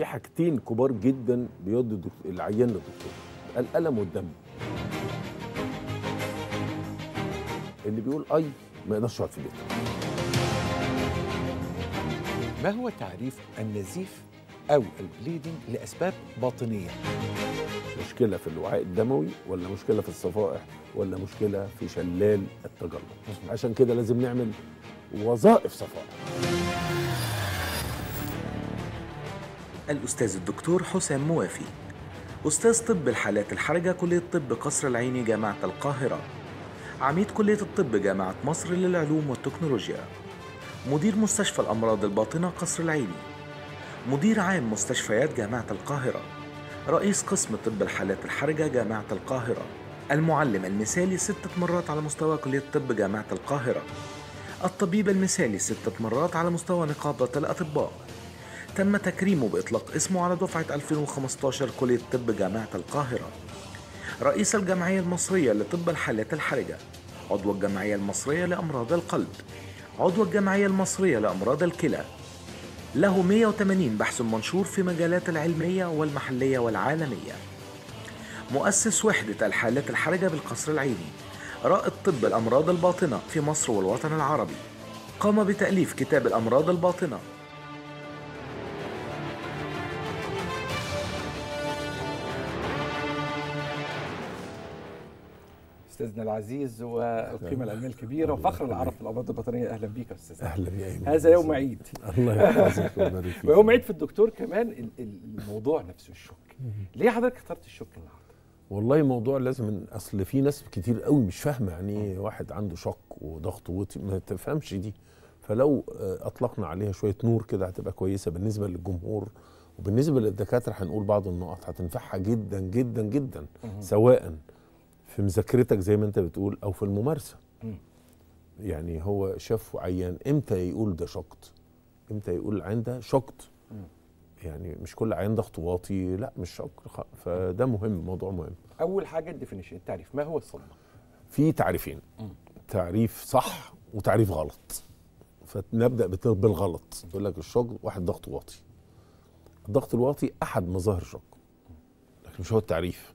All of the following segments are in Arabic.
في حاجتين كبار جدا بيدوا العيان للدكتور الالم والدم اللي بيقول اي ما يقدرش يقعد في بيته ما هو تعريف النزيف او البليدنج لاسباب باطنيه مشكله في الوعاء الدموي ولا مشكله في الصفائح ولا مشكله في شلال التجلط عشان كده لازم نعمل وظائف صفائح الأستاذ الدكتور حسام موافي أستاذ طب الحالات الحرجة كلية طب قصر العيني جامعة القاهرة عميد كلية الطب جامعة مصر للعلوم والتكنولوجيا مدير مستشفى الأمراض الباطنة قصر العيني مدير عام مستشفيات جامعة القاهرة رئيس قسم طب الحالات الحرجة جامعة القاهرة المعلم المثالي ستة مرات على مستوى كلية طب جامعة القاهرة الطبيب المثالي ستة مرات على مستوى نقابة الأطباء تم تكريمه بإطلاق اسمه على دفعة 2015 كلية طب جامعة القاهرة رئيس الجمعية المصرية لطب الحالات الحرجة عضو الجمعية المصرية لأمراض القلب عضو الجمعية المصرية لأمراض الكلى له 180 بحث منشور في مجالات العلمية والمحلية والعالمية مؤسس وحدة الحالات الحرجة بالقصر العيني رائد طب الأمراض الباطنة في مصر والوطن العربي قام بتأليف كتاب الأمراض الباطنة استاذنا العزيز والقيمه العلميه الكبيره وفخر العرب في الامراض البطنيه اهلا بيك يا استاذ اهلا بيك هذا يوم عيد الله يحفظك ويوم عيد في الدكتور كمان الموضوع نفسه الشك ليه حضرتك اخترت الشك النهارده؟ والله موضوع لازم اصل في ناس كتير قوي مش فاهمه يعني ايه واحد عنده شك وضغط وطي ما تفهمش دي فلو آه، اطلقنا عليها شويه نور كده هتبقى كويسه بالنسبه للجمهور وبالنسبه للدكاتره هنقول بعض النقط هتنفعها جدا جدا جدا سواء في مذاكرتك زي ما انت بتقول او في الممارسه يعني هو شاف عيان امتى يقول ده شقط امتى يقول عنده شقط يعني مش كل عيان ضغط واطي لا مش شقط فده مهم موضوع مهم اول حاجه الديفينيشن التعريف ما هو الصدمه في تعريفين تعريف صح وتعريف غلط فنبدا بالغلط يقول لك الشجر واحد ضغط واطي الضغط الواطي احد مظاهر الشجر لكن مش هو التعريف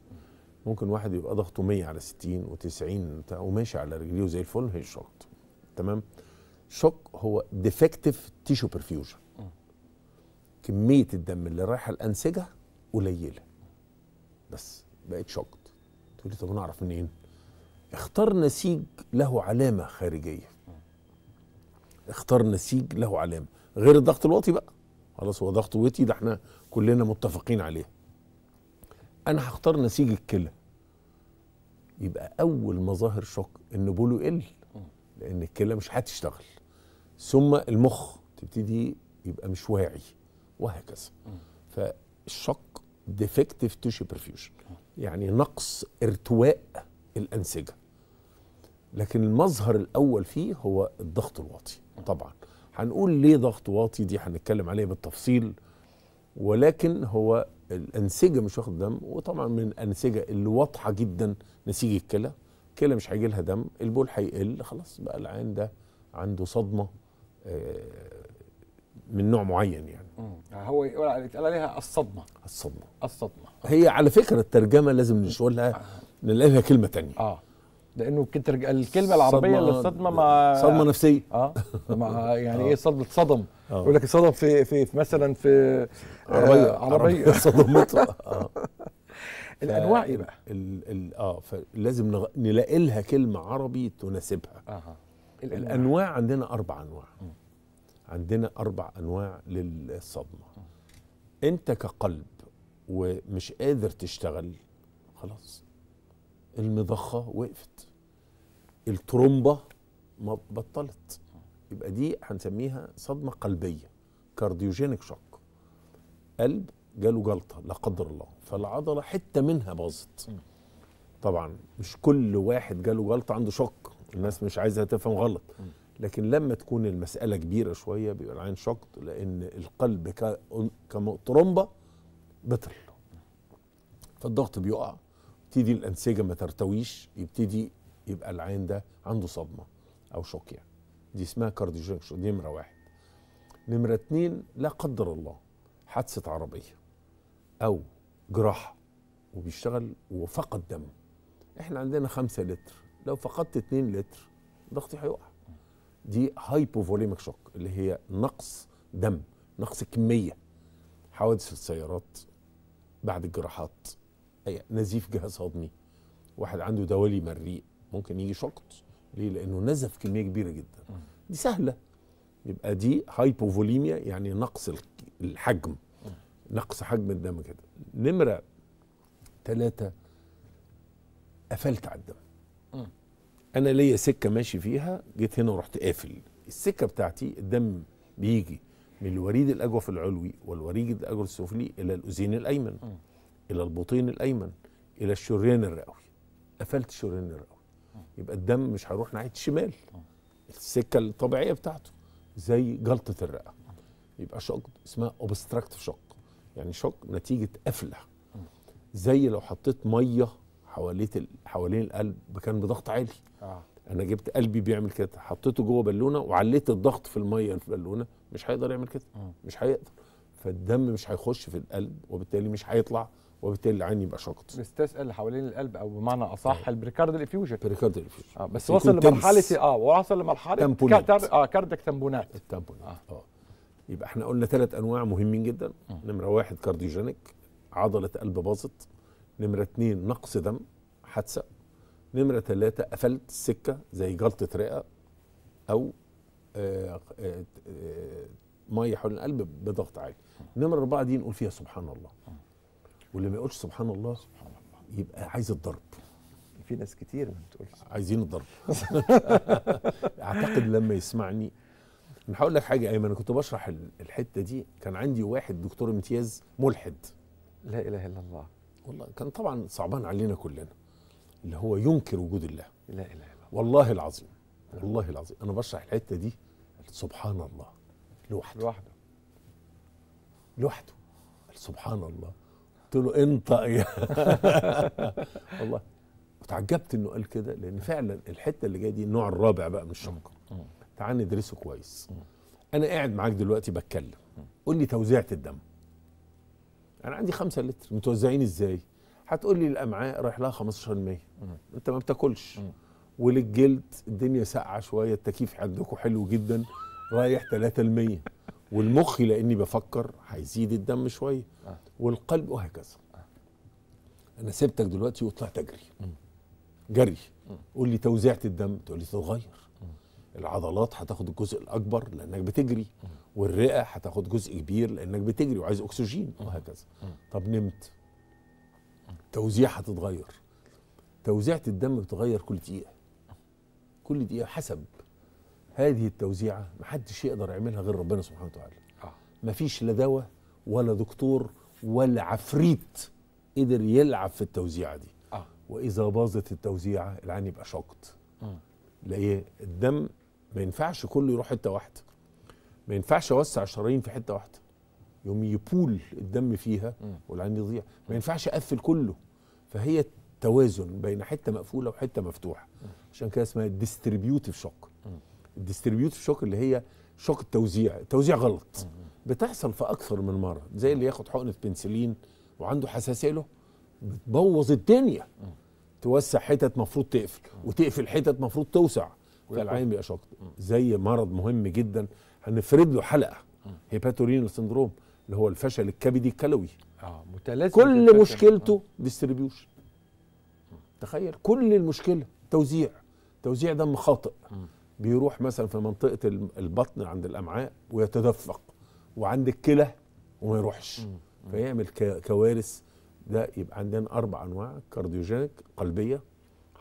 ممكن واحد يبقى ضغطه 100 على 60 و90 وماشي على رجليه زي الفل هي الشوك تمام شوك هو ديفكتيف تيشو برفيوجن كميه الدم اللي رايحه الانسجه قليله بس بقت شوك تقول لي طب نعرف منين اختار نسيج له علامه خارجيه اختار نسيج له علامه غير الضغط الوطي بقى خلاص هو ضغط وطي ده احنا كلنا متفقين عليه انا هختار نسيج الكلى يبقى اول مظاهر شوك ان بوله يقل لان الكلى مش هتشتغل ثم المخ تبتدي يبقى مش واعي وهكذا فالشق ديفكتيف تيشو برفيوشن يعني نقص ارتواء الانسجه لكن المظهر الاول فيه هو الضغط الواطي طبعا هنقول ليه ضغط واطي دي هنتكلم عليه بالتفصيل ولكن هو الانسجه مش واخد دم وطبعا من الانسجه اللي واضحه جدا نسيج الكلى الكلى مش هيجي لها دم البول هيقل خلاص بقى العين ده عنده صدمه آه، من نوع معين يعني هو يقول عليها الصدمه الصدمه الصدمه هي على فكره الترجمه لازم نشولها نلاقي آه. لها كلمه تانية اه لانه كتر الكلمه العربيه صدمة للصدمه ما صدمه نفسيه اه مع يعني آه. ايه صدمه صدم آه. يقول لك صدم في في مثلا في عربيه آه، عربيه عربيه صدمته الانواع ايه بقى؟ اه فلازم نلاقي لها كلمه عربي تناسبها اها الانواع, الأنواع عندنا اربع انواع عندنا اربع انواع للصدمه انت كقلب ومش قادر تشتغل خلاص المضخه وقفت الترومبه ما بطلت يبقى دي هنسميها صدمه قلبيه كارديوجينيك شوك قلب جاله جلطه لا قدر الله فالعضله حته منها باظت طبعا مش كل واحد جاله جلطه عنده شوك الناس مش عايزه تفهم غلط لكن لما تكون المساله كبيره شويه بيبقى العين شوك لان القلب كترومبه بطل فالضغط بيقع تبتدي الانسجه ما ترتويش يبتدي يبقى العين ده عنده صدمه او شوك يعني دي اسمها كارديوجنكشن دي نمره واحد نمره اتنين لا قدر الله حادثه عربيه او جراحه وبيشتغل وفقد دم احنا عندنا خمسة لتر لو فقدت 2 لتر ضغطي هيقع دي هايبوفوليميك شوك اللي هي نقص دم نقص كميه حوادث السيارات بعد الجراحات نزيف جهاز هضمي واحد عنده دوالي مريء ممكن يجي شقط ليه لانه نزف كميه كبيره جدا دي سهله يبقى دي هايبوفوليميا يعني نقص الحجم نقص حجم الدم كده نمره ثلاثة قفلت على الدم انا ليا سكه ماشي فيها جيت هنا ورحت قافل السكه بتاعتي الدم بيجي من الوريد الاجوف العلوي والوريد الاجوف السفلي الى الاذين الايمن الى البطين الايمن الى الشريان الرئوي قفلت الشريان الرئوي يبقى الدم مش هيروح ناحيه الشمال السكه الطبيعيه بتاعته زي جلطه الرئه يبقى شق اسمها اوبستراكتيف شق يعني شق نتيجه قفله زي لو حطيت ميه حواليت ال... حوالين القلب بكان بضغط عالي آه. انا جبت قلبي بيعمل كده حطيته جوه بالونه وعليت الضغط في الميه في البالونه مش هيقدر يعمل كده مش هيقدر فالدم مش هيخش في القلب وبالتالي مش هيطلع وبالتالي العين يبقى شقط بيستثقل حوالين القلب او بمعنى اصح البريكارد الافيوجن البريكارد الافيوجن آه بس وصل لمرحله إيه؟ اه وصل لمرحله تمبونات اه كاردك تمبونات التمبونات اه, آه. يبقى احنا قلنا ثلاث انواع مهمين جدا نمره واحد كارديوجينيك عضله قلب باظت نمره اثنين نقص دم حادثه نمره ثلاثه قفلت السكه زي جلطه رئه او آه آه آه ميه حول القلب بضغط عالي نمره اربعه دي نقول فيها سبحان الله واللي ما يقولش سبحان الله سبحان الله يبقى عايز الضرب في ناس كتير ما بتقولش عايزين الضرب اعتقد لما يسمعني انا هقول لك حاجه ايمن انا كنت بشرح الحته دي كان عندي واحد دكتور امتياز ملحد لا اله الا الله والله كان طبعا صعبان علينا كلنا اللي هو ينكر وجود الله لا اله الا الله والله العظيم والله العظيم انا بشرح الحته دي سبحان الله لوحده لوحده لوحده سبحان الله قلت له انطق يا والله اتعجبت انه قال كده لان فعلا الحته اللي جايه دي النوع الرابع بقى من الشنقه تعال ندرسه كويس انا قاعد معاك دلوقتي بتكلم قول لي توزيعه الدم انا عندي 5 لتر متوزعين ازاي هتقول لي الامعاء رايح لها 15% انت ما بتاكلش وللجلد الدنيا ساقعه شويه التكييف عندكم حلو جدا رايح 3% والمخ لاني بفكر هيزيد الدم شويه آه. والقلب وهكذا آه. انا سبتك دلوقتي وطلعت اجري جري قول لي توزيعه الدم تقول لي تتغير العضلات هتاخد الجزء الاكبر لانك بتجري والرئه هتاخد جزء كبير لانك بتجري وعايز اكسجين وهكذا طب نمت توزيع هتتغير توزيعه الدم بتتغير كل دقيقه كل دقيقه حسب هذه التوزيعه محدش يقدر يعملها غير ربنا سبحانه وتعالى آه. مفيش لا دواء ولا دكتور ولا عفريت قدر يلعب في التوزيعه دي آه. واذا باظت التوزيعه العين يبقى شقط آه. لا إيه، الدم ما ينفعش كله يروح حته واحده ما ينفعش اوسع الشرايين في حته واحده يوم يبول الدم فيها والعين يضيع ما ينفعش اقفل كله فهي توازن بين حته مقفوله وحته مفتوحه عشان كده اسمها ديستريبيوتيف شوك الديستريبيوتيف شوك اللي هي شوك التوزيع التوزيع غلط بتحصل في اكثر من مره زي اللي ياخد حقنه بنسلين وعنده حساسيه له بتبوظ الدنيا توسع حتت مفروض تقفل وتقفل حتت مفروض توسع فالعين بيبقى شوك زي مرض مهم جدا هنفرد له حلقه هيباتورينال سندروم اللي هو الفشل الكبدي الكلوي اه كل مشكلته ديستريبيوشن آه. تخيل كل المشكله توزيع توزيع دم خاطئ بيروح مثلا في منطقه البطن عند الامعاء ويتدفق وعند الكلى وما يروحش فيعمل كوارث ده يبقى عندنا اربع انواع كارديوجينيك قلبيه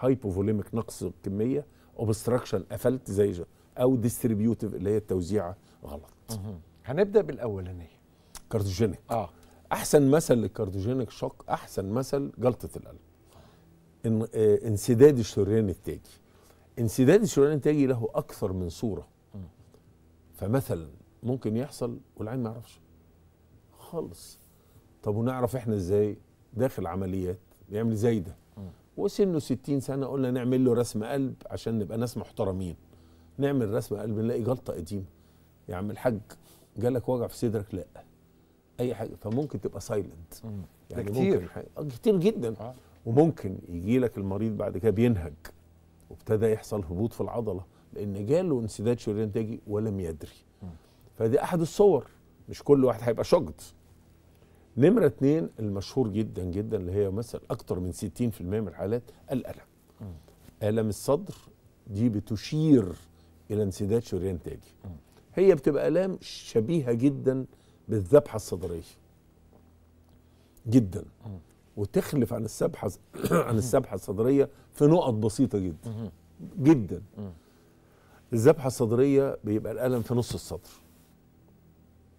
هايبوفوليميك نقص كميه اوبستراكشن قفلت زي او ديستريبيوتيف اللي هي التوزيع غلط هنبدا بالاولانيه كارديوجينيك اه احسن مثل للكارديوجينيك شوك احسن مثل جلطه القلب إن آه، انسداد الشريان التاجي انسداد الشريان الانتاجي له اكثر من صوره فمثلا ممكن يحصل والعين ما يعرفش خالص طب ونعرف احنا ازاي داخل عمليات بيعمل زي ده وسنه 60 سنه قلنا نعمل له رسم قلب عشان نبقى ناس محترمين نعمل رسم قلب نلاقي جلطه قديمه يا يعني عم الحاج جالك وجع في صدرك لا اي حاجه فممكن تبقى سايلنت يعني كتير ممكن آه، كتير جدا آه. وممكن يجي لك المريض بعد كده بينهج وابتدى يحصل هبوط في العضله لان جاله انسداد شريان تاجي ولم يدري فدي احد الصور مش كل واحد هيبقى شجط نمرة اتنين المشهور جدا جدا اللي هي مثلا أكتر من 60% من الحالات الألم م. ألم الصدر دي بتشير إلى انسداد شريان تاجي م. هي بتبقى آلام شبيهة جدا بالذبحة الصدرية جدا م. وتخلف عن السبحه عن السبحه الصدريه في نقط بسيطه جدا جدا الذبحه الصدريه بيبقى الالم في نص الصدر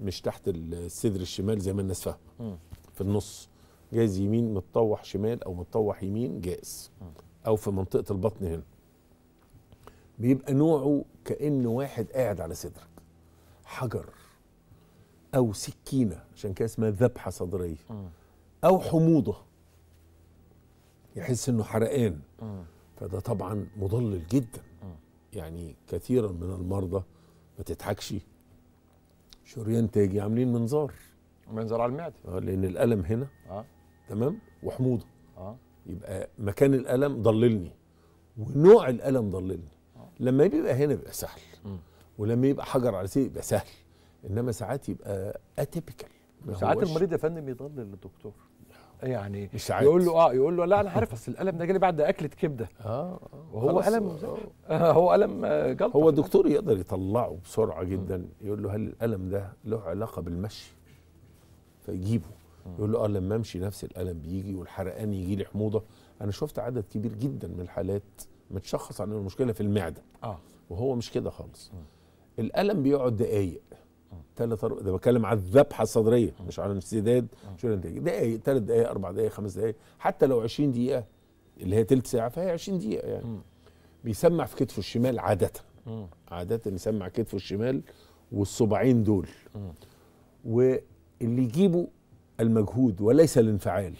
مش تحت الصدر الشمال زي ما الناس فاهمه في النص جايز يمين متطوح شمال او متطوح يمين جائز او في منطقه البطن هنا بيبقى نوعه كانه واحد قاعد على صدرك حجر او سكينه عشان كده اسمها ذبحه صدريه او حموضه يحس انه حرقان آه. فده طبعا مضلل جدا آه. يعني كثيرا من المرضى ما تضحكش شريان تاجي عاملين منظار منظار على المعده اه لان الالم هنا اه تمام وحموضه اه يبقى مكان الالم ضللني ونوع الالم ضللني آه. لما بيبقى هنا بيبقى سهل ولما يبقى حجر على سيدي يبقى سهل انما ساعات يبقى اتيبيكال ساعات المريض يا فندم يضلل الدكتور يعني يقول له اه يقول له لا انا عارف اصل الالم ده جالي بعد اكله كبده اه, آه. وهو الم آه. آه هو الم آه، جلطه هو الدكتور يقدر يطلعه بسرعه جدا م. يقول له هل الالم ده له علاقه بالمشي فيجيبه يقول له اه لما امشي نفس الالم بيجي والحرقان يجي لي حموضه انا شفت عدد كبير جدا من الحالات متشخص عن المشكله في المعده اه وهو مش كده خالص م. الالم بيقعد دقايق ثلاث أربع ده بتكلم على الذبحه الصدريه مش على الاستداد مش دقايق دقايق ثلاث دقايق اربع دقايق خمس دقايق حتى لو 20 دقيقه اللي هي ثلث ساعه فهي 20 دقيقه يعني م. بيسمع في كتفه الشمال عاده م. عاده يسمع كتفه الشمال والصباعين دول واللي يجيبه المجهود وليس الانفعال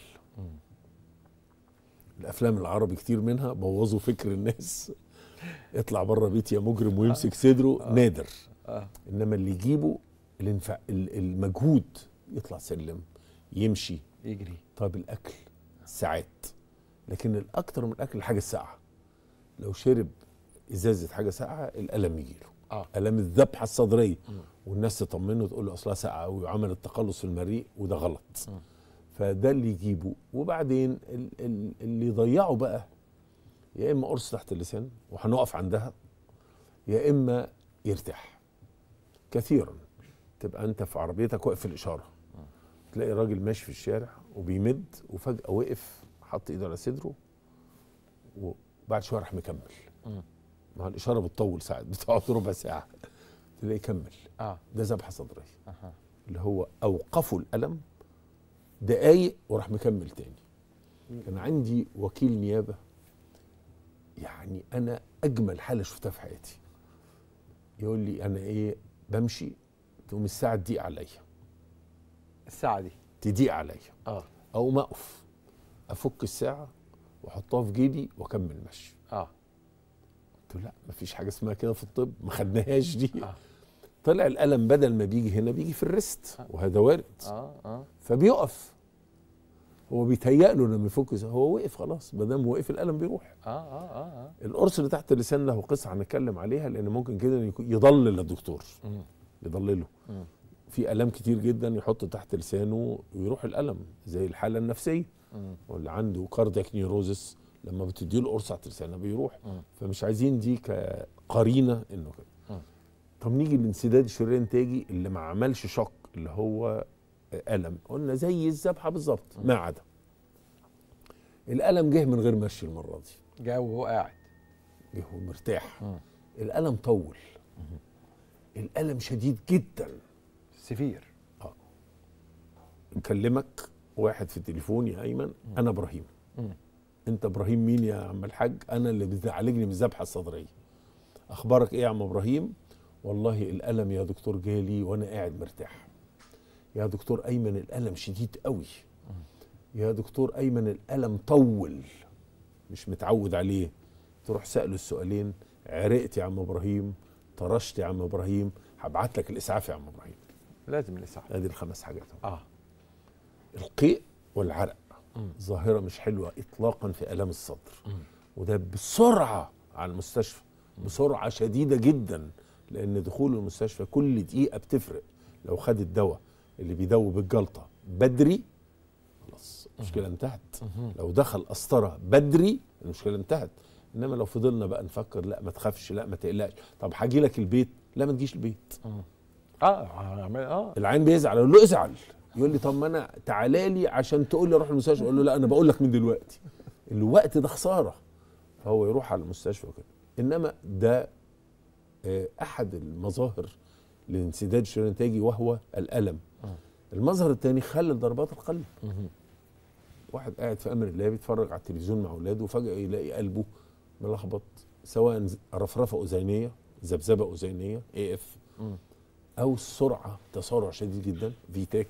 الافلام العربي كتير منها بوظوا فكر الناس اطلع بره بيتي يا مجرم ويمسك صدره آه. نادر آه. انما اللي يجيبه الانفع... المجهود يطلع سلم يمشي يجري طيب الاكل ساعات لكن الاكتر من الاكل الحاجه الساقعه لو شرب ازازه حاجه ساقعه الالم يجيله آه. الام الذبحه الصدريه والناس تطمنه وتقول له اصلها ساقعه وعمل التقلص في المريء وده غلط م. فده اللي يجيبه وبعدين اللي يضيعه بقى يا اما قرص تحت اللسان وهنقف عندها يا اما يرتاح كثيرا تبقى انت في عربيتك واقف في الاشاره تلاقي راجل ماشي في الشارع وبيمد وفجاه وقف حط ايده على صدره وبعد شويه راح مكمل ما الاشاره بتطول ساعات بتقعد ربع ساعه تلاقيه كمل آه. ده ذبحه صدريه اللي هو اوقفوا الالم دقايق وراح مكمل تاني كان عندي وكيل نيابه يعني انا اجمل حاله شفتها في حياتي يقول لي انا ايه بمشي تقوم الساعه تضيق عليا الساعه دي تضيق عليا اه اقوم اقف افك الساعه واحطها في جيبي واكمل مشي اه قلت له لا مفيش حاجه اسمها كده في الطب ما خدناهاش دي آه. طلع الالم بدل ما بيجي هنا بيجي في الريست آه. وهذا وارد اه اه فبيقف هو بيتهيأ له لما يفك هو وقف خلاص ما دام وقف الالم بيروح اه اه اه, آه. القرص اللي تحت اللسان له قصه هنتكلم عليها لان ممكن كده يضلل الدكتور م. يضلله في الام كتير جدا يحط تحت لسانه ويروح الالم زي الحاله النفسيه واللي عنده كاردياك نيروزس لما بتدي له قرص على لسانه بيروح فمش عايزين دي كقرينه انه كده طب نيجي لانسداد الشريان الانتاجي اللي ما عملش شق اللي هو الم قلنا زي الذبحه بالظبط ما عدا الالم جه من غير مشي المره دي جه وهو قاعد جه ومرتاح الالم طول الالم شديد جدا سفير اه كلمك واحد في التليفون يا ايمن انا ابراهيم انت ابراهيم مين يا عم الحاج انا اللي بتعالجني من الذبحه الصدريه اخبارك ايه يا عم ابراهيم والله الالم يا دكتور جالي وانا قاعد مرتاح يا دكتور ايمن الالم شديد قوي يا دكتور ايمن الالم طول مش متعود عليه تروح ساله السؤالين عرقت يا عم ابراهيم طرشت يا عم ابراهيم هبعت لك الاسعاف يا عم ابراهيم لازم الاسعاف ادي الخمس حاجات اه القيء والعرق ظاهره مش حلوه اطلاقا في الام الصدر م. وده بسرعه على المستشفى بسرعه شديده جدا لان دخول المستشفى كل دقيقه بتفرق لو خد الدواء اللي بيدوب بالجلطه بدري خلاص المشكله انتهت لو دخل قسطره بدري المشكله انتهت انما لو فضلنا بقى نفكر لا ما تخافش لا ما تقلقش طب هاجي لك البيت لا ما تجيش البيت اه اه, آه. العين بيزعل اقول له ازعل يقول لي طب ما انا تعالى لي عشان تقول لي اروح المستشفى اقول له لا انا بقول لك من دلوقتي الوقت ده خساره فهو يروح على المستشفى وكده انما ده آه، احد المظاهر لانسداد الشريان التاجي وهو الالم آه. المظهر الثاني خلل ضربات القلب واحد قاعد في امر الله بيتفرج على التلفزيون مع اولاده وفجاه يلاقي قلبه ملخبط سواء رفرفه اذينيه ذبذبه اذينيه اي اف او السرعه تسارع شديد جدا في تك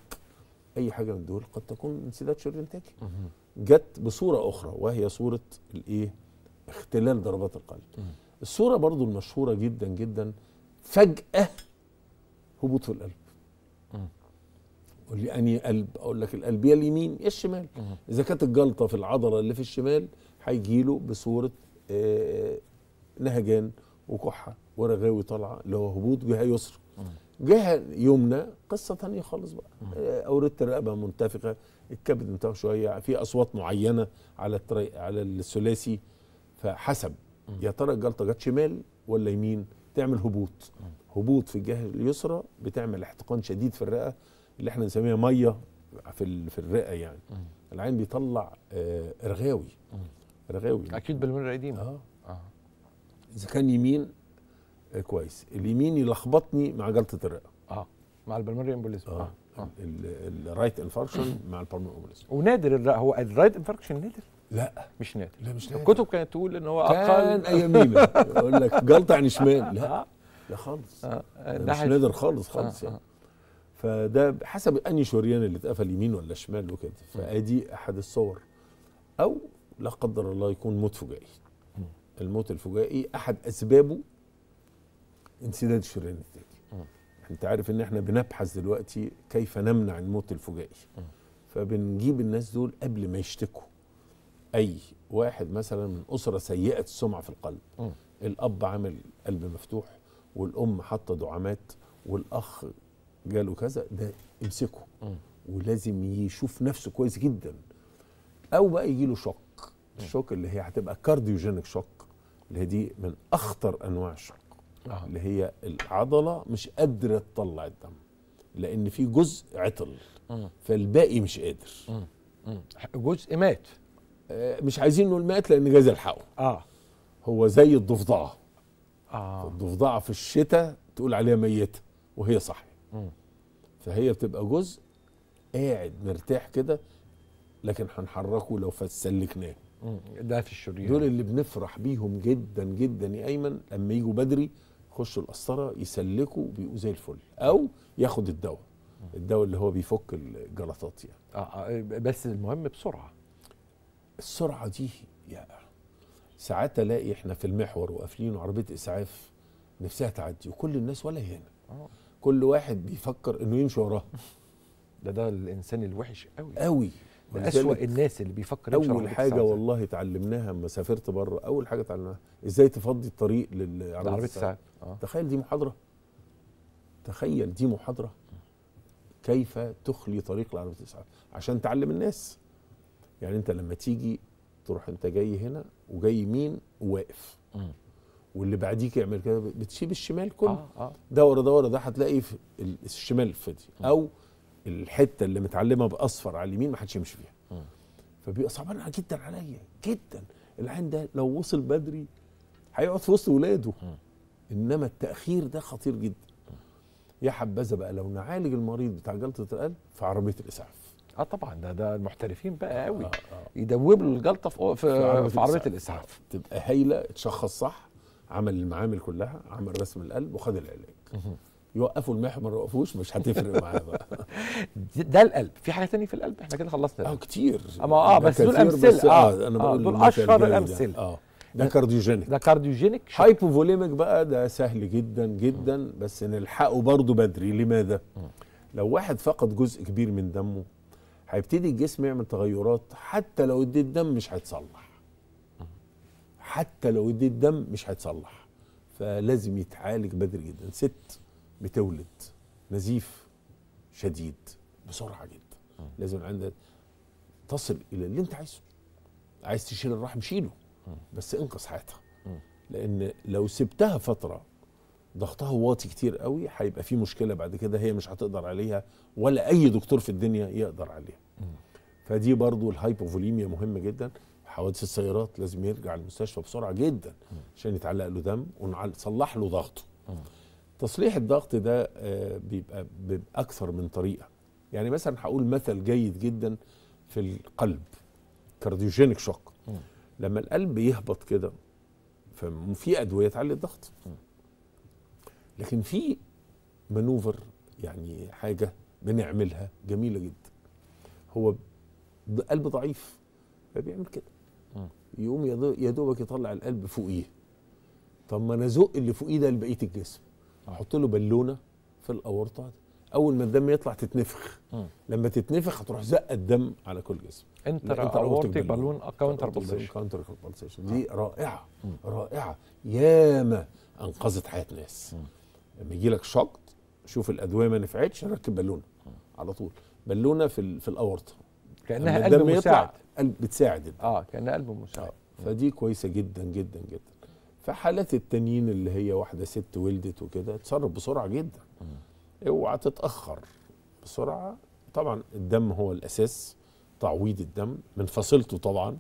اي حاجه من دول قد تكون انسداد سيدات شرينتاكي جت بصوره اخرى وهي صوره الايه اختلال ضربات القلب الصوره برضو المشهوره جدا جدا فجاه هبوط في القلب قول لي انهي قلب اقول لك القلب يا اليمين يا الشمال اذا كانت الجلطه في العضله اللي في الشمال هيجي له بصوره نهجان آه، وكحه ورغاوي طالعه اللي هو هبوط جهه يسرى جهه يمنى قصه ثانيه خالص بقى آه، اوردت الرقبه منتفخه الكبد بتاعه شويه في اصوات معينه على على الثلاثي فحسب يا ترى الجلطه جت شمال ولا يمين تعمل هبوط هبوط في الجهه اليسرى بتعمل احتقان شديد في الرئه اللي احنا بنسميها ميه في في الرئه يعني العين بيطلع آه، رغاوي رغاوي اكيد بالمرة القديمه اه اه اذا كان يمين آه كويس اليمين يلخبطني مع جلطه الرئه اه مع البلماري امبوليزم اه, آه. آه. الرايت انفاركشن مع البلماري امبوليزم ونادر هو الرايت انفاركشن نادر لا مش نادر لا مش نادر الكتب كانت تقول ان هو اقل كان يمين يقول لك جلطه عن شمال لا آه. لا خالص آه. آه، مش نادر خالص خالص آه. يعني فده حسب انهي شريان اللي اتقفل يمين ولا شمال وكده فادي احد الصور او لا قدر الله يكون موت فجائي الموت الفجائي احد اسبابه انسداد الشريان التالي انت عارف ان احنا بنبحث دلوقتي كيف نمنع الموت الفجائي فبنجيب الناس دول قبل ما يشتكوا اي واحد مثلا من اسره سيئه السمعه في القلب م. الاب عامل قلب مفتوح والام حاطه دعامات والاخ جاله كذا ده امسكه م. ولازم يشوف نفسه كويس جدا او بقى يجيله شك الشوك اللي هي هتبقى كارديوجينيك شوك اللي هي دي من اخطر انواع الشوك آه. اللي هي العضله مش قادره تطلع الدم لان في جزء عطل مم. فالباقي مش قادر مم. جزء مات آه، مش عايزين نقول مات لان جايز الحقه اه هو زي الضفدعه اه الضفدعه في الشتاء تقول عليها ميته وهي صحية فهي بتبقى جزء قاعد مرتاح كده لكن هنحركه لو فسلكناه ده في الشريان دول اللي بنفرح بيهم جدا جدا يا ايمن لما يجوا بدري يخشوا القسطره يسلكوا بيبقوا زي الفل او ياخد الدواء الدواء اللي هو بيفك الجلطات يعني آه،, آه بس المهم بسرعه السرعه دي يا ساعات الاقي احنا في المحور وقافلين عربيه اسعاف نفسها تعدي وكل الناس ولا هنا آه. كل واحد بيفكر انه يمشي وراها ده ده الانسان الوحش قوي قوي أسوأ الناس اللي بيفكر اول حاجه والله اتعلمناها لما سافرت بره اول حاجه اتعلمناها ازاي تفضي الطريق للعربيه الساعه آه. تخيل دي محاضره تخيل دي محاضره كيف تخلي طريق لعربيه الساعه عشان تعلم الناس يعني انت لما تيجي تروح انت جاي هنا وجاي يمين وواقف واللي بعديك يعمل كده بتسيب الشمال كله آه آه. ده ورا ده ورا ده هتلاقي الشمال فدي او الحته اللي متعلمه باصفر على اليمين ما حدش يمشي فيها فبيبقى صعبان جدا عليا جدا العين ده لو وصل بدري هيقعد في وسط ولاده انما التاخير ده خطير جدا يا حبذا بقى لو نعالج المريض بتاع جلطه القلب في عربيه الاسعاف اه طبعا ده ده المحترفين بقى قوي آه آه. يدوب له الجلطه في في, في عربية الاسعاف تبقى هايله اتشخص صح عمل المعامل كلها عمل رسم القلب وخد العلاج يوقفوا المحور ما يوقفوش مش هتفرق معاه بقى ده القلب في حاجه ثانيه في القلب احنا كده خلصنا اه كتير اما اه بس دول امثله آه،, اه, أنا آه، بقول آه دول اشهر الامثله اه ده كارديوجينيك ده كارديوجينيك هايبوفوليميك بقى ده سهل جدا جدا م. بس نلحقه برضه بدري لماذا؟ م. لو واحد فقد جزء كبير من دمه هيبتدي الجسم يعمل تغيرات حتى لو اديت دم مش هيتصلح حتى لو اديت دم مش هيتصلح فلازم يتعالج بدري جدا ست بتولد نزيف شديد بسرعه جدا لازم عندك تصل الى اللي انت عايزه عايز تشيل الرحم شيله بس انقذ حياتها لان لو سبتها فتره ضغطها واطي كتير قوي هيبقى في مشكله بعد كده هي مش هتقدر عليها ولا اي دكتور في الدنيا يقدر عليها فدي برضو الهايبوفوليميا مهمه جدا حوادث السيارات لازم يرجع المستشفى بسرعه جدا عشان يتعلق له دم ونصلح له ضغطه تصليح الضغط ده آه، بيبقى بأكثر من طريقة يعني مثلا هقول مثل جيد جدا في القلب كارديوجينيك شوك لما القلب يهبط كده ففي أدوية تعلي الضغط لكن في مانوفر يعني حاجة بنعملها جميلة جدا هو قلب ضعيف فبيعمل كده يقوم يا دوبك يطلع القلب فوقيه طب ما انا ازق اللي فوقيه ده لبقيه الجسم احط له بالونه في الاورطه اول ما الدم يطلع تتنفخ مم. لما تتنفخ هتروح زقه الدم على كل جسم انتر اورتيك بالون كاونتر بالسيشن كاونتر بالسيشن دي رائعه مم. رائعه ياما انقذت حياه ناس لما يجي لك شقط شوف الادويه ما نفعتش ركب بالونه على طول بالونه في في الاورطه كانها قلب مساعد قلب بتساعد اه كانها قلب مساعد آه. فدي كويسه جدا جدا جدا في حالات التانيين اللي هي واحده ست ولدت وكده اتصرف بسرعه جدا اوعى تتاخر بسرعه طبعا الدم هو الاساس تعويض الدم من فصيلته طبعا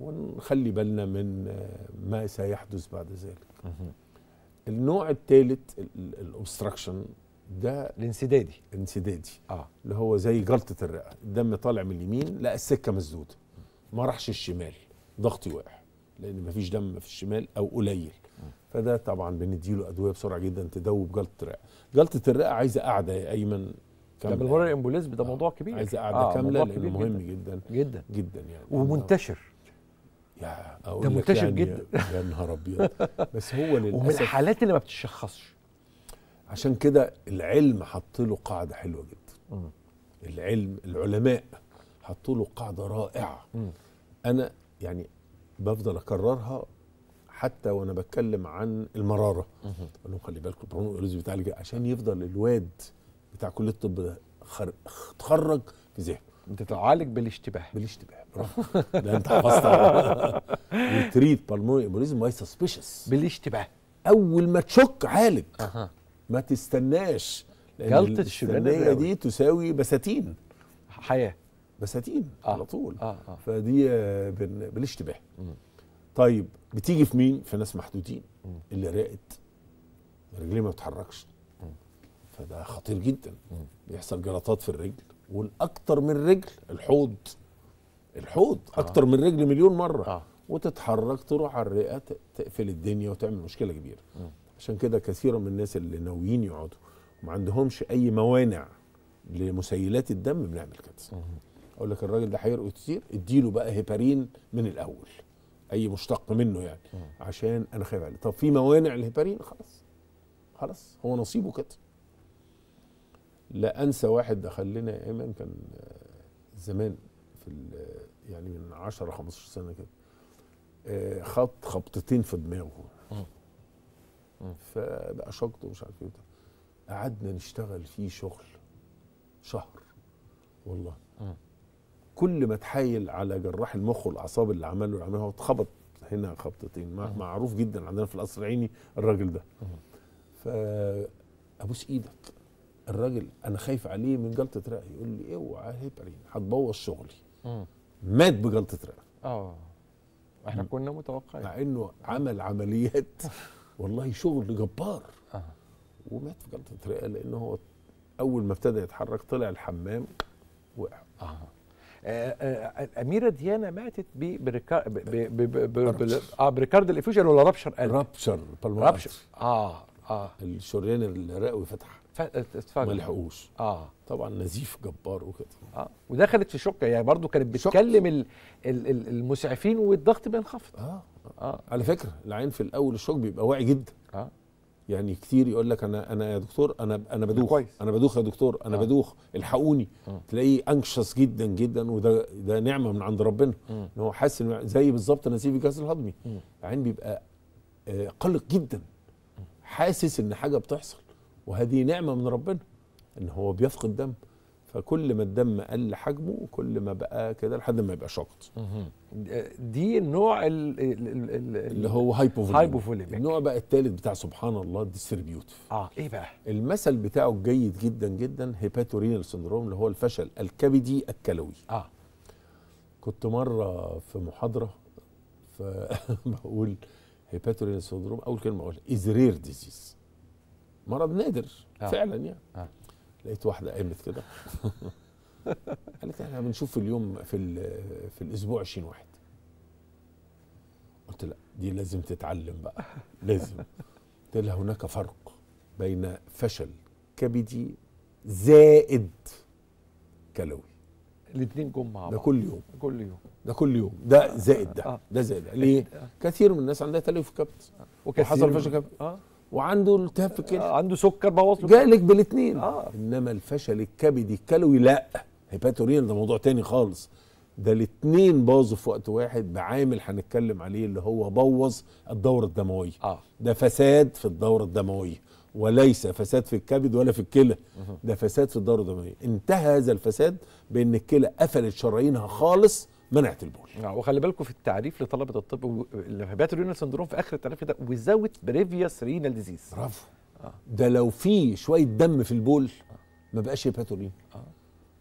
ونخلي بالنا من ما سيحدث بعد ذلك النوع الثالث الاوبستراكشن ده الانسدادي الانسدادي اه اللي هو زي جلطه الرئه الدم طالع من اليمين لا السكه مسدوده ما راحش الشمال ضغطي واقع لان مفيش دم في الشمال او قليل فده طبعا بنديله ادويه بسرعه جدا تدوب جلطه الرئه جلطه الرئه عايزه قاعده يا ايمن كامله ده بالمرة الامبوليزم ده موضوع آه. كبير عايزه قاعده آه كامله لانه مهم جدا جدا جدا يعني ومنتشر يا أقول ده منتشر يعني جدا يا نهار ابيض بس هو للاسف ومن الحالات اللي ما بتتشخصش عشان كده العلم حط له قاعده حلوه جدا العلم العلماء حطوا له قاعده رائعه انا يعني بفضل اكررها حتى وانا بتكلم عن المراره اقول لهم خلي بالكم برونو اليزابيث عشان يفضل الواد بتاع كليه الطب ده اتخرج في ذهنه تعالج بالاشتباه بالاشتباه برافو ده انت حفظت وتريد بالمونري واي سسبيشس بالاشتباه اول ما تشك عالج ما تستناش لان الشبانيه دي تساوي بساتين حياه بساتين آه. على طول آه. آه. فدي آه، بن... بالاشتباه طيب بتيجي في مين في ناس محدودين مم. اللي راقد رجليه ما بتتحركش فده خطير جدا مم. بيحصل جلطات في الرجل والاكتر من رجل الحوض الحوض آه. اكتر من رجل مليون مره آه. وتتحرك تروح على الرئه تقفل الدنيا وتعمل مشكله كبيره مم. عشان كده كثيرا من الناس اللي ناويين يقعدوا وما عندهمش اي موانع لمسيلات الدم بنعمل كده اقول لك الراجل ده هيرقد كتير اديله بقى هيبارين من الاول اي مشتق منه يعني عشان انا خايف عليه طب في موانع الهيبارين خلاص خلاص هو نصيبه كده لا انسى واحد دخل لنا يا ايمن كان زمان في يعني من 10 15 سنه كده آه، خط خبطتين في دماغه فبقى شقته ومش عارف ايه قعدنا نشتغل فيه شغل شهر والله كل ما تحايل على جراح المخ والاعصاب اللي عمله اللي عمله اتخبط هنا خبطتين معروف جدا عندنا في القصر العيني الراجل ده فابوس ايدك الراجل انا خايف عليه من جلطه رئه يقول لي اوعى إيه هيبقى هتبوظ شغلي مات بجلطه رئه اه احنا كنا متوقعين مع انه عمل عمليات والله شغل جبار آه. ومات في جلطه رئه لان هو اول ما ابتدى يتحرك طلع الحمام وقع آه. آه، آه، آه، اميره ديانا ماتت بريكارد اه بريكارد الافيوجن ولا رابشر قلب رابشر رابشر اه اه الشريان الرئوي فتح اتفاجئ ما لحقوش اه طبعا نزيف جبار وكده اه ودخلت في شقه يعني برضو كانت بتكلم الـ الـ المسعفين والضغط بينخفض اه اه على فكره العين في الاول الشوك بيبقى واعي جدا اه يعني كتير يقول لك انا انا يا دكتور انا انا بدوخ كويس. انا بدوخ يا دكتور انا آه. بدوخ الحقوني آه. تلاقيه انكشس جدا جدا وده ده نعمه من عند ربنا آه. ان هو حاسس زي بالظبط نسيب الجهاز الهضمي آه. العين بيبقى آه، قلق جدا حاسس ان حاجه بتحصل وهذه نعمه من ربنا ان هو بيفقد دم فكل ما الدم قل حجمه كل ما بقى كده لحد ما يبقى شاقط دي النوع الـ الـ الـ اللي هو هايبوفوليميك النوع بقى الثالث بتاع سبحان الله ديستريبيوتف اه ايه بقى المثل بتاعه الجيد جدا جدا هيباتورينال سندروم اللي هو الفشل الكبدي الكلوي اه كنت مره في محاضره فبقول هيباتورينال سندروم اول كلمه اقولها از رير ديزيز مرض نادر آه. فعلا يعني آه. لقيت واحده قامت كده قالت احنا بنشوف في اليوم في في الاسبوع 20 واحد قلت لا دي لازم تتعلم بقى لازم قلت لها هناك فرق بين فشل كبدي زائد كلوي الاثنين جم مع بعض ده كل يوم كل يوم ده كل يوم ده زائد ده آه. ده زائد ده ليه؟ آه. كثير من الناس عندها تلوي في الكبد آه. وحصل فشل كبد اه وعنده التهاب في الكلى عنده سكر بوظ جاي جالك بالاثنين آه. انما الفشل الكبدي الكلوي لا هيباتورين ده موضوع تاني خالص ده الاثنين باظوا في وقت واحد بعامل هنتكلم عليه اللي هو بوظ الدوره الدمويه آه. ده فساد في الدوره الدمويه وليس فساد في الكبد ولا في الكلى ده فساد في الدوره الدمويه انتهى هذا الفساد بان الكلى قفلت شرايينها خالص منعت البول نعم وخلي بالكم في التعريف لطلبه الطب الهبات رينال سندروم في اخر التعريف ده وزاوت بريفيوس رينال ديزيز برافو آه. ده لو في شويه دم في البول ما بقاش هيباتورين آه.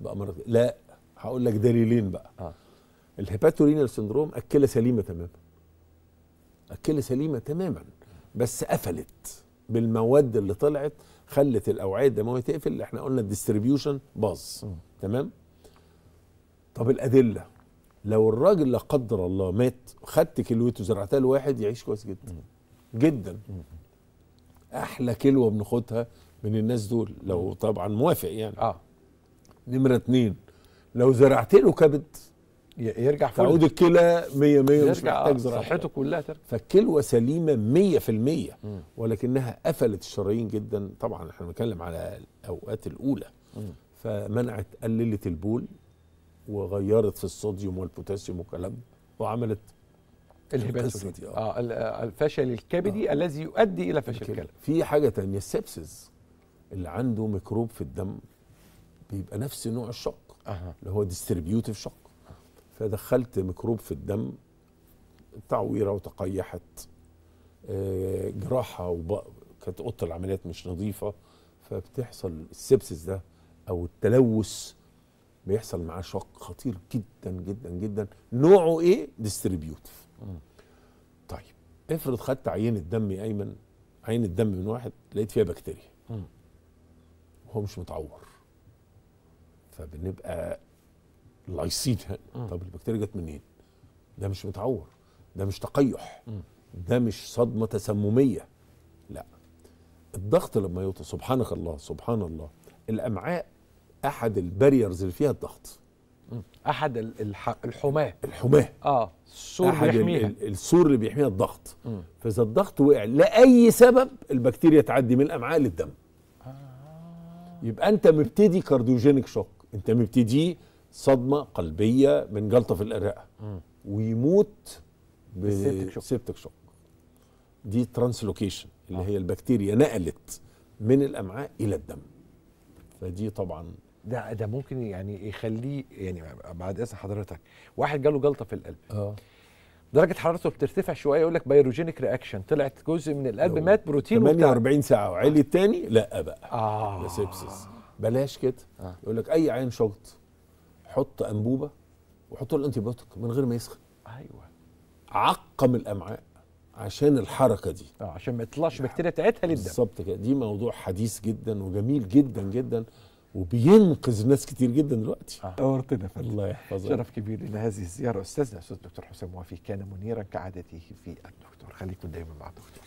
بقى مرض لا هقول لك دليلين بقى آه. الهيباتورينال سندروم اكله سليمه تماما اكله سليمه تماما بس قفلت بالمواد اللي طلعت خلت الاوعيه الدمويه تقفل احنا قلنا الديستريبيوشن باظ تمام طب الادله لو الراجل لا قدر الله مات خدت كلوته زرعتها لواحد يعيش كويس جدا جدا احلى كلوه بناخدها من الناس دول لو طبعا موافق يعني اه نمره اتنين لو زرعت له كبد يرجع فل تعود الكلى 100 100 مش محتاج آه، زراعه صحته كلها ترجع فالكلوه سليمه 100% ولكنها قفلت الشرايين جدا طبعا احنا بنتكلم على الاوقات الاولى مم. فمنعت قللت البول وغيرت في الصوديوم والبوتاسيوم والكلام وعملت دي اه, آه،, آه، الفشل الكبدي آه. الذي يؤدي الى فشل الكلى في حاجه ثانيه السبسس اللي عنده ميكروب في الدم بيبقى نفس نوع الشق آه. اللي هو ديستريبيوتيف شق فدخلت ميكروب في الدم تعويره وتقيحت آه، جراحه وكانت كانت اوضه العمليات مش نظيفه فبتحصل السبسس ده او التلوث بيحصل معاه شق خطير جدا جدا جدا نوعه ايه ديستريبيوتيف طيب افرض خدت عينه دم يا ايمن عين الدم من واحد لقيت فيها بكتيريا وهو مش متعور فبنبقى لايسيد طب البكتيريا جت منين ده مش متعور ده مش تقيح ده مش صدمه تسمميه لا الضغط لما يوطى سبحانك الله سبحان الله الامعاء احد الباريرز اللي فيها الضغط احد الحماه الحماه اه السور أحد بيحميها السور اللي بيحميها الضغط فاذا الضغط وقع لاي سبب البكتيريا تعدي من الامعاء للدم آه. يبقى انت مبتدي كارديوجينيك شوك انت مبتدي صدمه قلبيه من جلطه في الرئه ويموت بسيبتك شوك دي ترانسلوكيشن اللي آه. هي البكتيريا نقلت من الامعاء الى الدم فدي طبعا ده ده ممكن يعني يخليه يعني بعد اذن حضرتك واحد جاله جلطه في القلب اه درجه حرارته بترتفع شويه يقول لك بايروجينيك رياكشن طلعت جزء من القلب مات بروتين 48 ساعه وعلي آه. التاني لا بقى اه ده سيبسس بلاش كده آه. يقول لك اي عين شوط حط انبوبه وحط له الانتيبيوتيك من غير ما يسخن ايوه عقم الامعاء عشان الحركه دي اه عشان ما يطلعش بكتيريا بتاعتها للدم بالظبط كده دي موضوع حديث جدا وجميل جدا جدا وبينقذ ناس كتير جدا دلوقتي نورتنا آه. الله يحفظك شرف كبير لهذه الزياره استاذنا استاذ الدكتور حسام وافي كان منيرا كعادته في الدكتور خليكم دايما مع الدكتور